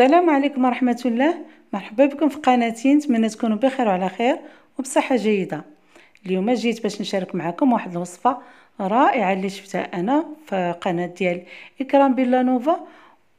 السلام عليكم ورحمة الله مرحبا بكم في قناتي نتمنى تكونوا بخير وعلى خير وبصحة جيدة اليوم جيت باش نشارك معكم واحد الوصفة رائعة اللي شفتها أنا في قناة ديال إكرام بيلا نوفا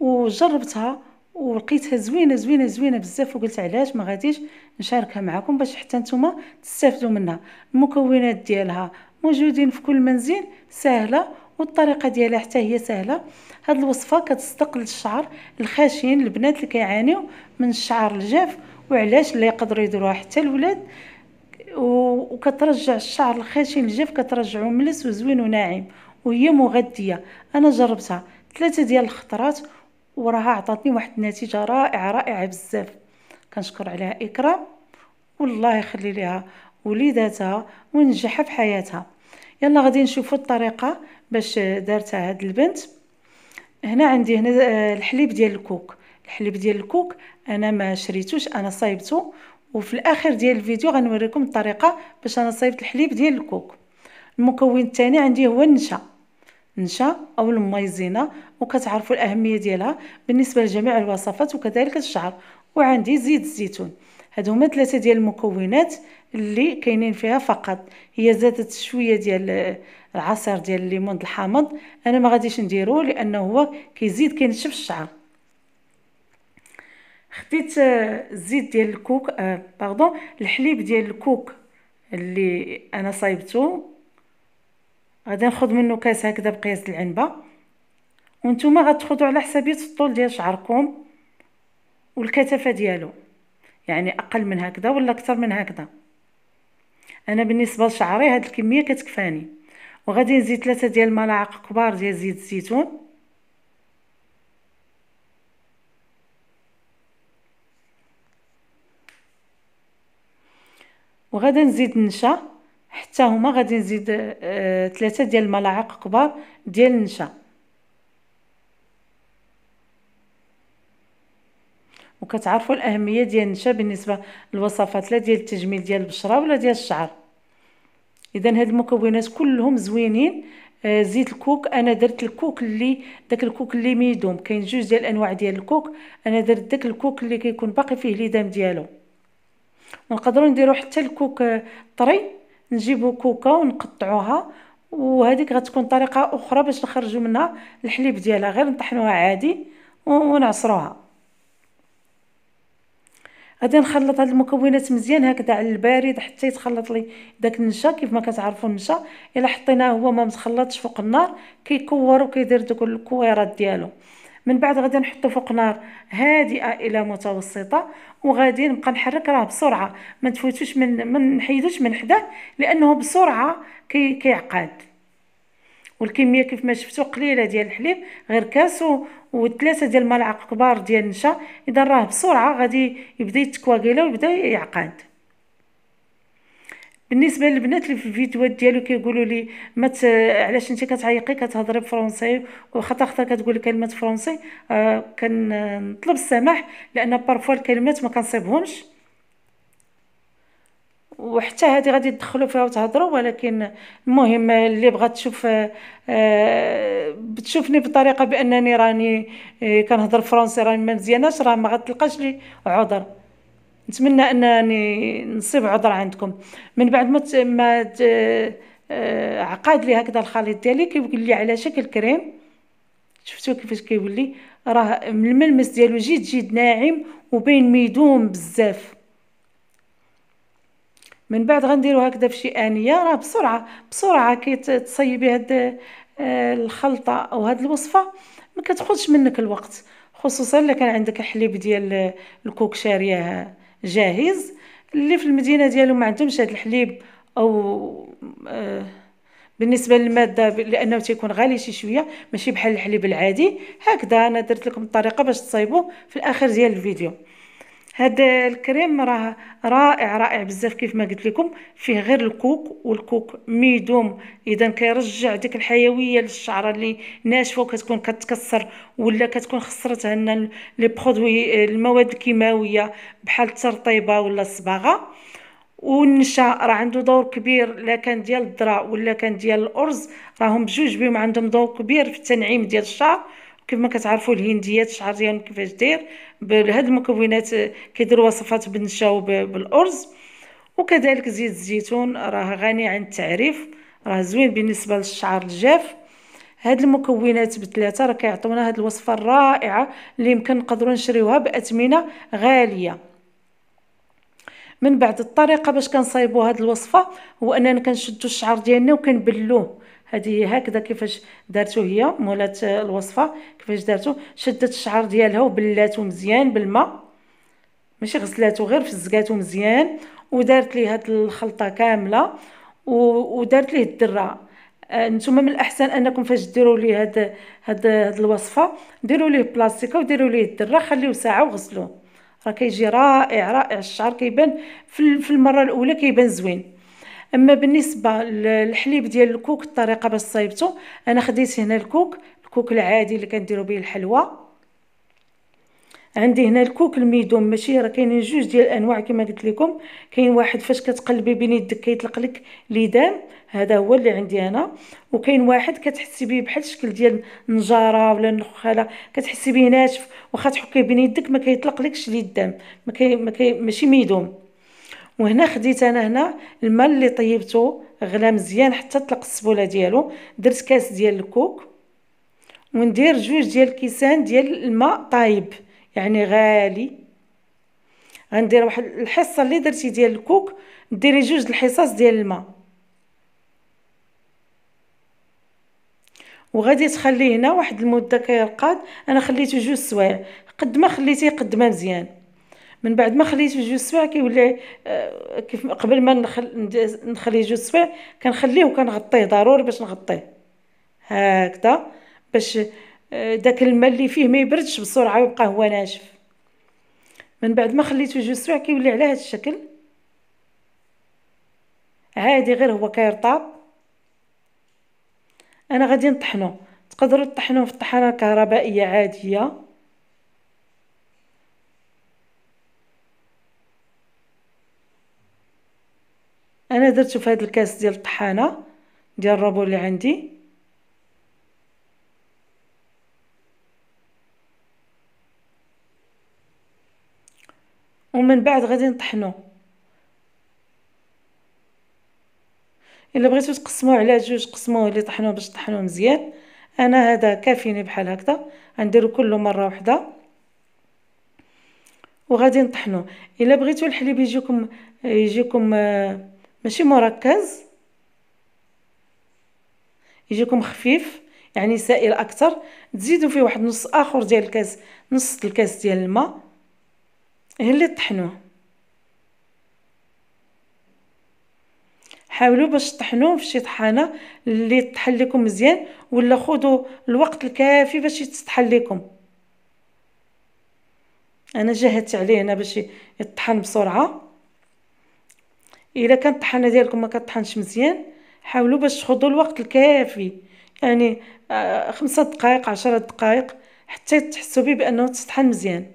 وجربتها ولقيتها زوينه زوينه زوينه بزاف وقلت علاش ما غاديش نشاركها معكم باش حتى نتوما تستافدوا منها المكونات ديالها موجودين في كل منزل سهله والطريقه ديالها حتى هي سهله هاد الوصفه كتصدق للشعر الخاشين البنات اللي كيعانيو من الشعر الجاف وعلاش اللي يقدروا يديروها حتى الولاد وكترجع الشعر الخاشن الجاف كترجعو ملس وزوين وناعم وهي مغذيه انا جربتها ثلاثه ديال الخطرات وراها عطاتني واحد النتيجه رائعه رائعه بزاف كنشكر عليها اكرام والله يخلي ليها وليداتها ونجحها في حياتها يلا غادي نشوفوا الطريقه باش دارتها هاد البنت هنا عندي هنا آه، الحليب ديال الكوك الحليب ديال الكوك انا ما شريتوش انا صايبته وفي الاخر ديال الفيديو غنوريكم الطريقه باش انا صايبت الحليب ديال الكوك المكون الثاني عندي هو النشا النشا او المايزينا وكتعرفوا الاهميه ديالها بالنسبه لجميع الوصفات وكذلك الشعر وعندي زيت الزيتون هادو هما ثلاثه ديال المكونات اللي كاينين فيها فقط هي زادت شويه ديال العصير ديال الليمون الحامض انا ما غاديش نديرو لانه هو كيزيد كينشف الشعر خديت آه، الزيت ديال الكوك آه باردون الحليب ديال الكوك اللي انا صايبته غادي ناخذ منه كاس هكذا بقياس العنبه وانتم غتاخذوا على حسابيه الطول ديال شعركم والكثافه ديالو يعني اقل من هكذا ولا اكثر من هكذا انا بالنسبه لشعري هاد الكميه كتكفاني وغادي نزيد ثلاثه ديال الملاعق كبار ديال زيت الزيتون وغادي نزيد النشا حتى هما غادي نزيد آه، ثلاثه ديال الملاعق كبار ديال النشا وكتعرفوا الاهميه ديال النشا بالنسبه للوصفات لا ديال التجميل ديال البشره ولا ديال الشعر اذا هاد المكونات كلهم زوينين آه، زيت الكوك انا درت الكوك اللي داك الكوك اللي ميدوم كاين جوج ديال الانواع ديال الكوك انا درت داك الكوك اللي كيكون باقي فيه ليدام ديالو ونقدروا نديرو حتى الكوك آه، طري نجيبو كوكه ونقطعوها وهذيك غتكون طريقه اخرى باش نخرجوا منها الحليب ديالها غير نطحنوها عادي ونعصروها غادي نخلط هاد المكونات مزيان هكذا على البارد حتى يتخلط لي داك النشا كيف ما كتعرفوا النشا الا حطيناه هو ما متخلطش فوق النار كيكور وكيدير دوك الكويرات ديالو من بعد غادي نحطو فوق نار هادئه الى متوسطه وغادي نبقى نحرك راه بسرعه ما تفوتوش من ما نحيدوش من حداه لانه بسرعه كي كيعقد والكميه كيف ما شفتوا قليله ديال الحليب غير كاس وثلاثه ديال الملاعق كبار ديال النشا اذا راه بسرعه غادي يبدا يتكواكيلا ويبدا يعقد بالنسبه للبنات اللي في الفيديوهات ديالو كيقولوا لي ما مت... آه، علاش انت كتعيقي كتهضري بالفرنسي وخا خطا كتقولي كلمه فرنسي آه كنطلب آه، السماح لان بارفوا الكلمات ما كنصيبهمش وحتى هذه غادي تدخلوا فيها وتهضروا ولكن المهم اللي بغات تشوف آه، بتشوفني بطريقه بانني راني آه، كنهضر فرونسي راني ما مزياناش راه ما غتلقاش لي عذر نتمنى انني نصيب عذر عندكم من بعد ما ما آه، عقاد لي هكذا الخليط ديالي كيقول لي على شكل كريم شفتوا كيفاش كيولي راه من الملمس ديالو جد جد ناعم وبين ميدوم بزاف من بعد غنديرو هكذا بشي انيه راه بسرعه بسرعه كي تصيبي هاد آه، الخلطه او هاد الوصفه ما كتاخذش منك الوقت خصوصا الا كان عندك حليب ديال آه، الكوك شاريه جاهز اللي في المدينه ديالو ما عندهمش هاد الحليب او آه، بالنسبه للماده لانه تيكون غالي شي شويه ماشي بحال الحليب العادي هكذا انا درت لكم الطريقه باش تصايبوه في الاخر ديال الفيديو هاد الكريم راه رائع رائع بزاف كيف ما قلت لكم فيه غير الكوك والكوك ميدوم اذا كيرجع ديك الحيويه للشعره اللي ناشفه وكتكون كتكسر ولا كتكون خسرتها لنا لي برودوي المواد الكيماويه بحال الترطيبه ولا الصباغه والنشا راه عنده دور كبير لا كان ديال الذره ولا كان ديال الارز راهم بجوج بهم عندهم دور كبير في التنعيم ديال الشعر كيف ما كتعرفوا الهنديات الشعر ديالهم يعني كيفاش داير بهاد المكونات آه، كيديروا وصفات بالنشا وبالارز وكذلك زيت الزيتون راه غني عن التعريف راه زوين بالنسبه للشعر الجاف هاد المكونات بثلاثه راه كيعطيونا هاد الوصفه الرائعه اللي يمكن نقدروا نشريوها باثمنه غاليه من بعد الطريقه باش كنصايبوا هاد الوصفه هو اننا كنشدوا الشعر ديالنا وكنبلوه هذه هكذا كيفاش دارته هي مولات الوصفه كيفاش دارته شدت الشعر ديالها وبلاته مزيان بالماء ماشي غسلاتو غير فزقاته مزيان ودارت ليه هاد الخلطه كامله ودارت ليه الدره آه، نتوما من الاحسن انكم فاش ديروا ليه هاد هاد هاد الوصفه ديروا ليه بلاستيكه وديروا ليه الدره خليه ساعه وغسلوه راه كيجي رائع رائع الشعر كيبان في المره الاولى كيبان زوين اما بالنسبه للحليب ديال الكوك الطريقه باش صايبته انا خديت هنا الكوك الكوك العادي اللي كنديروا به الحلوى عندي هنا الكوك الميدوم ماشي راه كاينين جوج ديال الانواع كما قلت لكم كاين واحد فاش كتقلبي بين يدك كيطلق لك ليدام هذا هو اللي عندي انا وكاين واحد كتحسي به بحال الشكل ديال النجاره ولا النخاله كتحسي به ناشف واخا تحكي بين يدك ما كيطلق لكش ليدام ما كي ما كي ماشي ميدوم وهنا خديت انا هنا الماء اللي طيبته غلا مزيان حتى طلق السبوله ديالو درت كاس ديال الكوك وندير جوج ديال الكيسان ديال الماء طايب يعني غالي غندير واحد الحصه اللي درتي ديال الكوك ديري جوج الحصص ديال الماء وغادي تخليه هنا واحد المده كيرقاد انا خليته جوج سوايع قد ما خليتيه قد ما مزيان من بعد ما خليت جوج سوايع كيولي آه، كيف قبل ما نخل نخليه جوج سوايع كنخليه وكنغطيه ضروري باش نغطيه هكذا باش آه، داك الماء اللي فيه ما يبردش بسرعه ويبقى هو ناشف من بعد ما خليته جوج سوايع كيولي على هذا الشكل عادي غير هو كيرطاب انا غادي نطحنو تقدروا تطحنوه في الطحانه الكهربائيه عاديه انا درتو في هذا الكاس ديال الطحانه ديال الرابو اللي عندي ومن بعد غادي نطحنو الا بغيتو تقسموه على جوج قسموه اللي طحنوه باش طحنوه مزيان انا هذا كافيني بحال هكذا غنديرو كله مره واحده وغادي نطحنو الا بغيتو الحليب يجيكم يجيكم آه ماشي مركز يجيكم خفيف يعني سائل اكثر تزيدوا فيه واحد نص اخر ديال الكاس نص الكاس ديال الماء إيه اللي طحنوه حاولوا باش تطحنوه في شي طحانه اللي تطحن لكم مزيان ولا خذوا الوقت الكافي باش يتطحن لكم انا جهدت عليه هنا باش يطحن بسرعه الا كانت الطحانه ديالكم ما كطحنش مزيان حاولوا باش تخذوا الوقت الكافي يعني آه، خمسة دقائق عشرة دقائق حتى تحسوا به بانه تطحن مزيان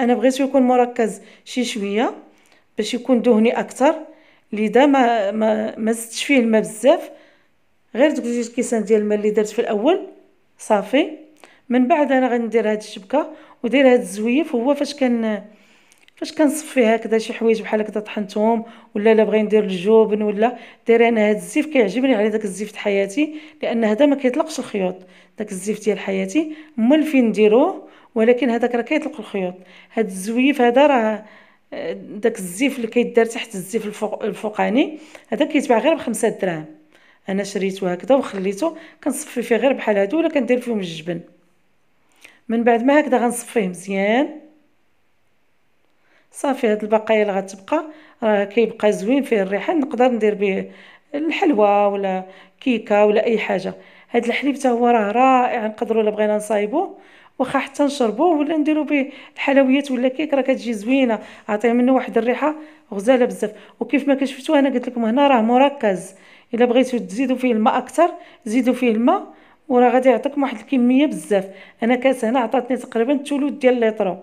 انا بغيتو يكون مركز شي شويه باش يكون دهني اكثر لذا ما ما ما زدتش فيه الماء بزاف غير دوك جوج كيسان ديال الماء اللي درت في الاول صافي من بعد انا غندير هاد الشبكه ودير هاد الزويف هو فاش كان فاش كنصفي هكذا شي حوايج بحال هكذا طحنتهم ولا لا بغي ندير الجبن ولا داير انا هاد الزيف كيعجبني على داك الزيف حياتي لان هذا ما كيطلقش الخيوط داك الزيف ديال حياتي فين نديروه ولكن هذاك راه كيطلق الخيوط هاد الزويف هذا راه آه، داك الزيف اللي كيدار تحت الزيف الفوق الفوقاني هذا كيتباع غير بخمسة دراهم انا شريته هكذا وخليته كنصفي فيه غير بحال هادو ولا كندير فيهم الجبن من بعد ما هكذا غنصفيه مزيان صافي هاد البقايا اللي غتبقى راه كيبقى زوين فيه الريحه نقدر ندير به الحلوى ولا كيكه ولا اي حاجه هاد الحليب حتى هو راه رائع نقدروا الا بغينا نصايبوه واخا حتى نشربوه ولا نديرو به الحلويات ولا كيك راه كتجي زوينه عطيه منه واحد الريحه غزاله بزاف وكيف ما كشفتوا انا قلت لكم هنا راه مركز الا بغيتو تزيدوا فيه الماء اكثر زيدوا فيه الماء وراه غادي يعطيكم واحد الكميه بزاف انا كاس هنا عطاتني تقريبا الثلث ديال ليطرو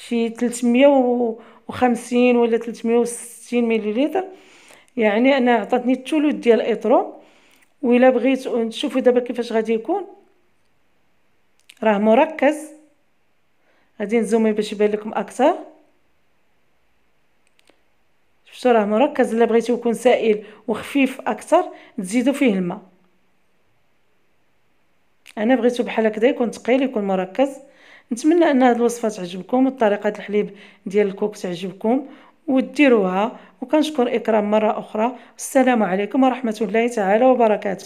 شي 350 ولا 360 مليلتر يعني انا عطاتني الثلث ديال الاطرو الا بغيت نشوفوا دابا كيفاش غادي يكون راه مركز غادي نزومي باش يبان لكم اكثر شفتوا راه مركز الا بغيتو يكون سائل وخفيف اكثر تزيدوا فيه الماء انا بغيتو بحال هكذا يكون ثقيل يكون مركز نتمنى ان هاد الوصفه تعجبكم وطريقه الحليب ديال الكوك تعجبكم وديروها وكنشكر اكرام مره اخرى السلام عليكم ورحمه الله تعالى وبركاته